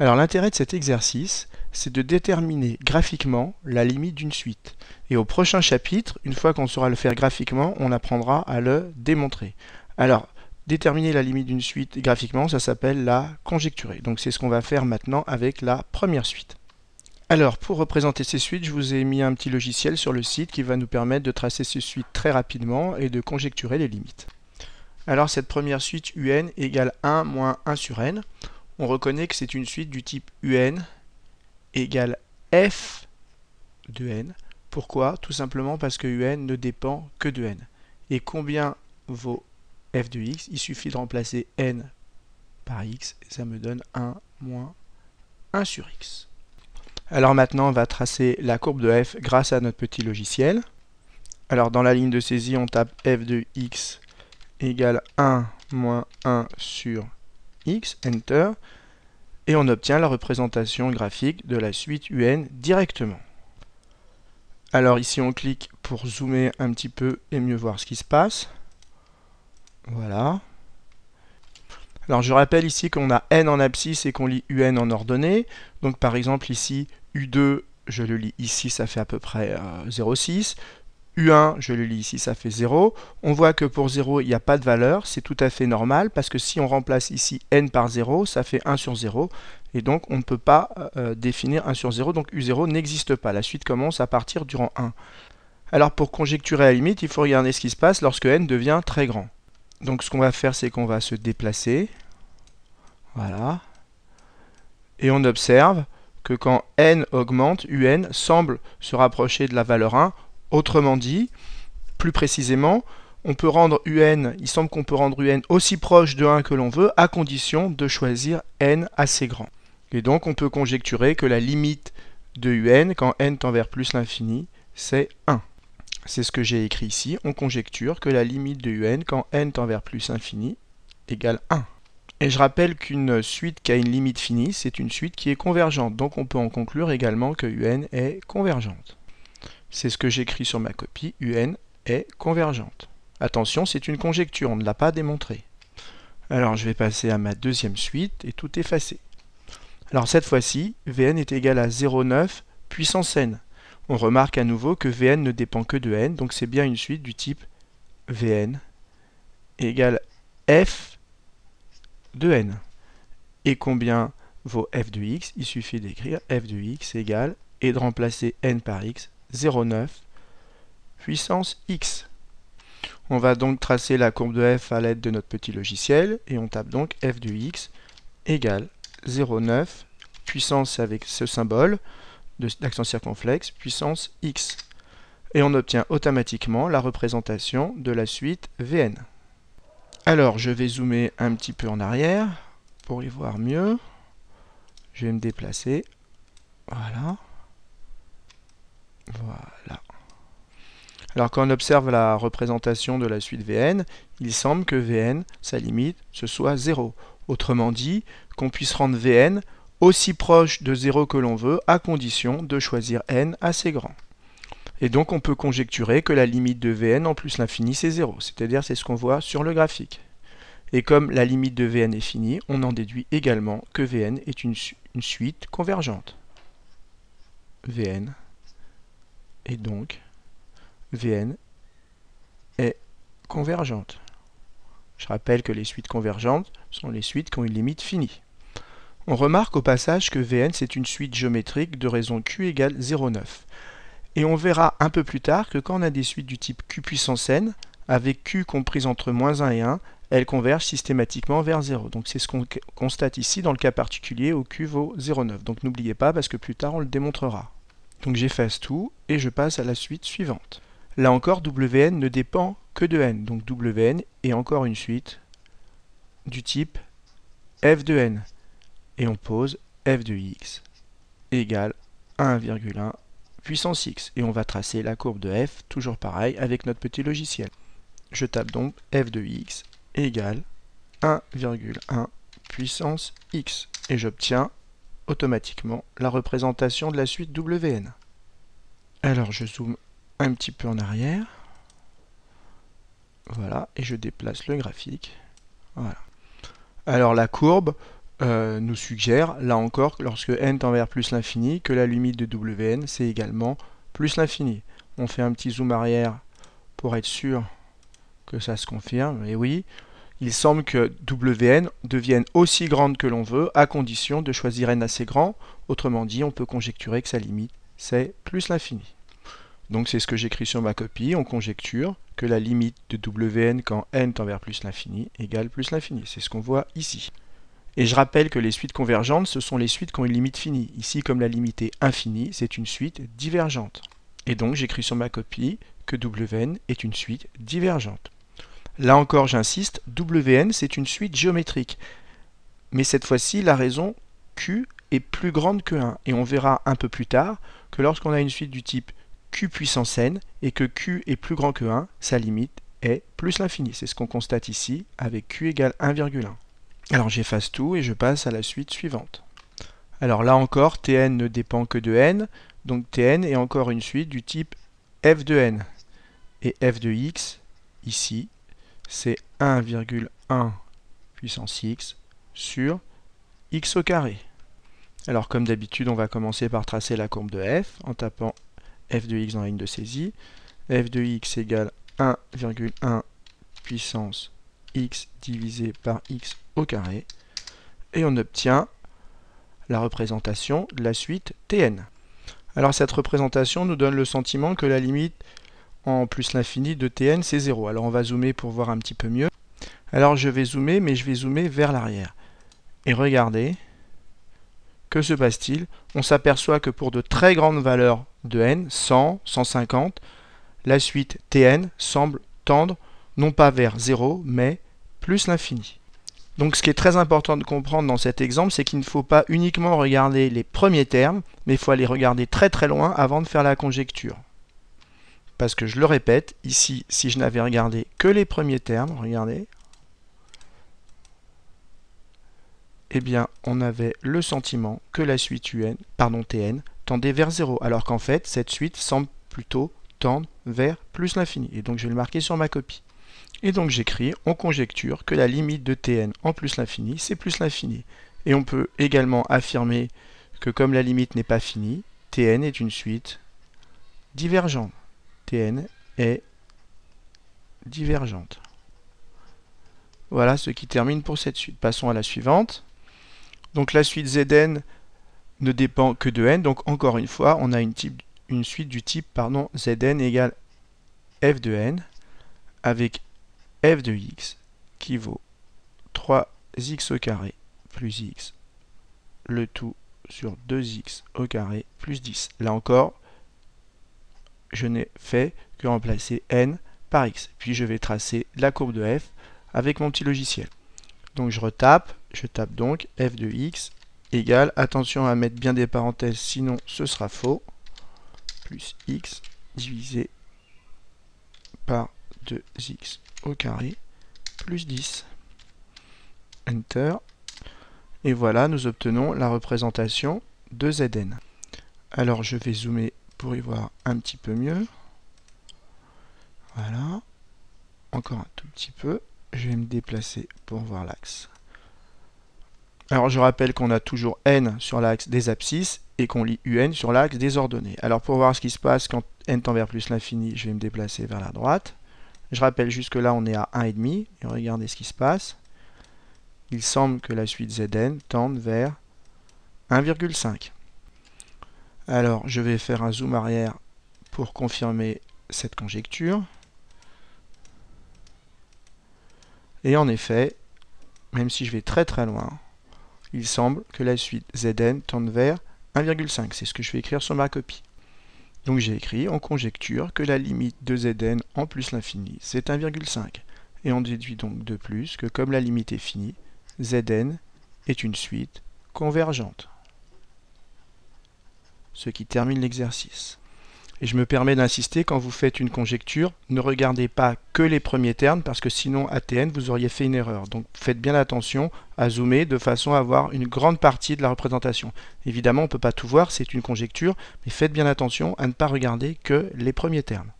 Alors l'intérêt de cet exercice, c'est de déterminer graphiquement la limite d'une suite. Et au prochain chapitre, une fois qu'on saura le faire graphiquement, on apprendra à le démontrer. Alors, déterminer la limite d'une suite graphiquement, ça s'appelle la conjecturer. Donc c'est ce qu'on va faire maintenant avec la première suite. Alors, pour représenter ces suites, je vous ai mis un petit logiciel sur le site qui va nous permettre de tracer ces suites très rapidement et de conjecturer les limites. Alors cette première suite un égale 1 moins 1 sur n on reconnaît que c'est une suite du type UN égale f de n. Pourquoi Tout simplement parce que un ne dépend que de n. Et combien vaut f de x Il suffit de remplacer n par x, et ça me donne 1 moins 1 sur x. Alors maintenant, on va tracer la courbe de f grâce à notre petit logiciel. Alors dans la ligne de saisie, on tape f de x égale 1 moins 1 sur x, enter on obtient la représentation graphique de la suite UN directement. Alors ici on clique pour zoomer un petit peu et mieux voir ce qui se passe. Voilà. Alors je rappelle ici qu'on a n en abscisse et qu'on lit un en ordonnée. Donc par exemple ici U2, je le lis ici, ça fait à peu près 0,6. Euh, U1, je le lis ici, ça fait 0. On voit que pour 0, il n'y a pas de valeur. C'est tout à fait normal parce que si on remplace ici n par 0, ça fait 1 sur 0. Et donc, on ne peut pas euh, euh, définir 1 sur 0. Donc, U0 n'existe pas. La suite commence à partir durant 1. Alors, pour conjecturer à la limite, il faut regarder ce qui se passe lorsque n devient très grand. Donc, ce qu'on va faire, c'est qu'on va se déplacer. Voilà. Et on observe que quand n augmente, un semble se rapprocher de la valeur 1 Autrement dit, plus précisément, on peut rendre un, il semble qu'on peut rendre un aussi proche de 1 que l'on veut, à condition de choisir n assez grand. Et donc on peut conjecturer que la limite de un, quand n tend vers plus l'infini, c'est 1. C'est ce que j'ai écrit ici, on conjecture que la limite de un, quand n tend vers plus l'infini, égale 1. Et je rappelle qu'une suite qui a une limite finie, c'est une suite qui est convergente, donc on peut en conclure également que un est convergente. C'est ce que j'écris sur ma copie, UN est convergente. Attention, c'est une conjecture, on ne l'a pas démontré. Alors je vais passer à ma deuxième suite et tout effacer. Alors cette fois-ci, Vn est égal à 0,9 puissance n. On remarque à nouveau que Vn ne dépend que de n, donc c'est bien une suite du type Vn égale f de n. Et combien vaut f de x Il suffit d'écrire f de x égale, et de remplacer n par x, 0,9 puissance x. On va donc tracer la courbe de f à l'aide de notre petit logiciel et on tape donc f du x égale 0,9 puissance avec ce symbole d'accent circonflexe puissance x. Et on obtient automatiquement la représentation de la suite Vn. Alors je vais zoomer un petit peu en arrière pour y voir mieux. Je vais me déplacer. Voilà. Voilà. Alors quand on observe la représentation de la suite Vn, il semble que Vn, sa limite, ce soit 0. Autrement dit, qu'on puisse rendre Vn aussi proche de 0 que l'on veut, à condition de choisir n assez grand. Et donc on peut conjecturer que la limite de Vn en plus l'infini c'est 0, c'est-à-dire c'est ce qu'on voit sur le graphique. Et comme la limite de Vn est finie, on en déduit également que Vn est une, une suite convergente. Vn et donc Vn est convergente. Je rappelle que les suites convergentes sont les suites qui ont une limite finie. On remarque au passage que Vn c'est une suite géométrique de raison Q égale 0,9. Et on verra un peu plus tard que quand on a des suites du type Q puissance n, avec Q comprise entre moins 1 et 1, elles convergent systématiquement vers 0. Donc c'est ce qu'on constate ici dans le cas particulier où Q vaut 0,9. Donc n'oubliez pas parce que plus tard on le démontrera. Donc j'efface tout et je passe à la suite suivante. Là encore, WN ne dépend que de N. Donc WN est encore une suite du type f de n. Et on pose f de x égale 1,1 puissance x. Et on va tracer la courbe de f, toujours pareil, avec notre petit logiciel. Je tape donc f de x égale 1,1 puissance x. Et j'obtiens automatiquement la représentation de la suite WN. Alors je zoome un petit peu en arrière. Voilà, et je déplace le graphique. Voilà. Alors la courbe euh, nous suggère, là encore, lorsque n tend vers plus l'infini, que la limite de Wn, c'est également plus l'infini. On fait un petit zoom arrière pour être sûr que ça se confirme, et oui, il semble que Wn devienne aussi grande que l'on veut, à condition de choisir n assez grand. Autrement dit, on peut conjecturer que sa limite, c'est plus l'infini. Donc c'est ce que j'écris sur ma copie. On conjecture que la limite de Wn quand n tend vers plus l'infini égale plus l'infini. C'est ce qu'on voit ici. Et je rappelle que les suites convergentes, ce sont les suites qui ont une limite finie. Ici, comme la limite est infinie, c'est une suite divergente. Et donc j'écris sur ma copie que Wn est une suite divergente. Là encore, j'insiste, WN, c'est une suite géométrique. Mais cette fois-ci, la raison Q est plus grande que 1. Et on verra un peu plus tard que lorsqu'on a une suite du type Q puissance N et que Q est plus grand que 1, sa limite est plus l'infini. C'est ce qu'on constate ici avec Q égale 1,1. Alors j'efface tout et je passe à la suite suivante. Alors là encore, Tn ne dépend que de n, donc Tn est encore une suite du type f de n. Et f de x, ici, c'est 1,1 puissance x sur x au carré. Alors comme d'habitude, on va commencer par tracer la courbe de f en tapant f de x dans la ligne de saisie. f de x égale 1,1 puissance x divisé par x au carré. Et on obtient la représentation de la suite Tn. Alors cette représentation nous donne le sentiment que la limite en plus l'infini de Tn, c'est 0. Alors on va zoomer pour voir un petit peu mieux. Alors je vais zoomer, mais je vais zoomer vers l'arrière. Et regardez, que se passe-t-il On s'aperçoit que pour de très grandes valeurs de n, 100, 150, la suite Tn semble tendre non pas vers 0, mais plus l'infini. Donc ce qui est très important de comprendre dans cet exemple, c'est qu'il ne faut pas uniquement regarder les premiers termes, mais il faut aller regarder très très loin avant de faire la conjecture. Parce que je le répète, ici, si je n'avais regardé que les premiers termes, regardez, eh bien, on avait le sentiment que la suite pardon, TN tendait vers 0, alors qu'en fait, cette suite semble plutôt tendre vers plus l'infini. Et donc, je vais le marquer sur ma copie. Et donc, j'écris, on conjecture que la limite de Tn en plus l'infini, c'est plus l'infini. Et on peut également affirmer que comme la limite n'est pas finie, Tn est une suite divergente n est divergente. Voilà ce qui termine pour cette suite. Passons à la suivante. Donc la suite Zn ne dépend que de n, donc encore une fois, on a une, type, une suite du type pardon, Zn égale f de n avec f de x qui vaut 3x au carré plus x, le tout sur 2x au carré plus 10. Là encore, je n'ai fait que remplacer n par x. Puis je vais tracer la courbe de f avec mon petit logiciel. Donc je retape, je tape donc f de x égale, attention à mettre bien des parenthèses, sinon ce sera faux, plus x divisé par 2x au carré plus 10. Enter. Et voilà, nous obtenons la représentation de Zn. Alors je vais zoomer pour y voir un petit peu mieux. Voilà. Encore un tout petit peu. Je vais me déplacer pour voir l'axe. Alors je rappelle qu'on a toujours n sur l'axe des abscisses et qu'on lit un sur l'axe des ordonnées. Alors pour voir ce qui se passe quand n tend vers plus l'infini, je vais me déplacer vers la droite. Je rappelle jusque là on est à 1,5 et regardez ce qui se passe. Il semble que la suite Zn tende vers 1,5. Alors, je vais faire un zoom arrière pour confirmer cette conjecture. Et en effet, même si je vais très très loin, il semble que la suite Zn tende vers 1,5. C'est ce que je vais écrire sur ma copie. Donc j'ai écrit en conjecture que la limite de Zn en plus l'infini, c'est 1,5. Et on déduit donc de plus que comme la limite est finie, Zn est une suite convergente ce qui termine l'exercice. Et je me permets d'insister, quand vous faites une conjecture, ne regardez pas que les premiers termes, parce que sinon, ATN, vous auriez fait une erreur. Donc faites bien attention à zoomer de façon à avoir une grande partie de la représentation. Évidemment, on ne peut pas tout voir, c'est une conjecture, mais faites bien attention à ne pas regarder que les premiers termes.